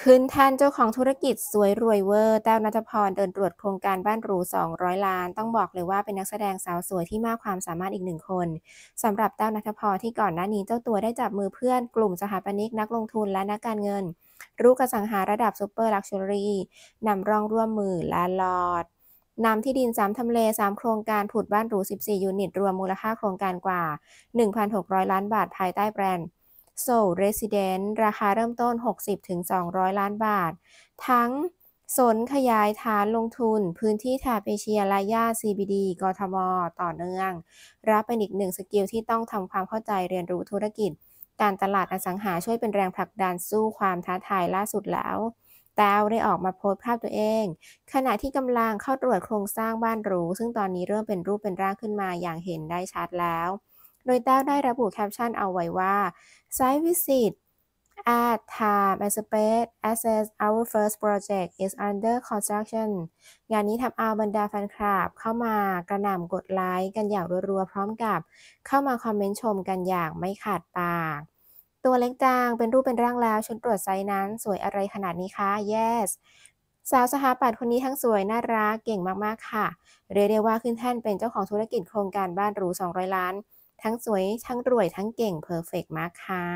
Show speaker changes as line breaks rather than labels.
ขึ้นแทนเจ้าของธุรกิจสวยรวยเวอร์แต้วนัทพรเดินตรวจโครงการบ้านหรู 200 ล้าน ต้องบอกเลยว่าเป็นนักแสดงสาวสวยที่มากความสามารถอีกหนึ่งคน สำหรับแต้วนัทพรที่ก่อนหน้านี้เจ้าตัวได้จับมือเพื่อนกลุ่มสถาปนิก นักลงทุนและนักการเงิน รู้กสังหาระดับซูเปอร์ลักชัวรี่นำร่องร่วมมือและลอดนำที่ดิน3ทำเล3 โครงการผุดบ้านหรู 14 ยูนิต รวมมูลค่าโครงการกว่า 1,600 ล้านบาทภายใต้แบรนด์โซลเรสซิเดนต์ราคาเริ่มต้น 60-200 ล้านบาท ทั้งสนขยายฐานลงทุน พื้นที่แถบเอเชียและย่า CBD กทม ต่อเนื่อง รับเป็นอีกหนึ่งสกิลที่ต้องทำความเข้าใจเรียนรู้ธุรกิจ การตลาดอสังหาช่วยเป็นแรงผลักดันสู้ความท้าทายล่าสุดแล้ว แต้วได้ออกมาโพสภาพตัวเอง ขณะที่กำลังเข้าตรวจโครงสร้างบ้านหรูซึ่งตอนนี้เริ่มเป็นรูปเป็นร่างขึ้นมาอย่างเห็นได้ชัดแล้วโดยแต้วได้ระบุแคปชั่นเอาไว้ว่าไซ t ์วิสิต at time and space a s s our first project is under construction งานนี้ทำเอาบรรดาแฟนคลับ เข้ามากระหน่ำกดไลค์กันอย่างรัว ๆ พร้อมกับ เข้ามาคอมเมนต์ชมกันอย่างไม่ขาดปากตัวเล็กจางเป็นรูปเป็นร่างแล้วชุดตรวจไซนั้น สวยอะไรขนาดนี้คะ yes สาวสหปัต์คนนี้ทั้งสวย น่ารักเก่งมาก ๆ ค่ะเรียกได้ว่าขึ้นแท่นเป็นเจ้าของธุรกิจโครงการบ้านหรู200ล้านทั้งสวย ทั้งรวยทั้งเก่งเพอร์เฟกมากค่ะ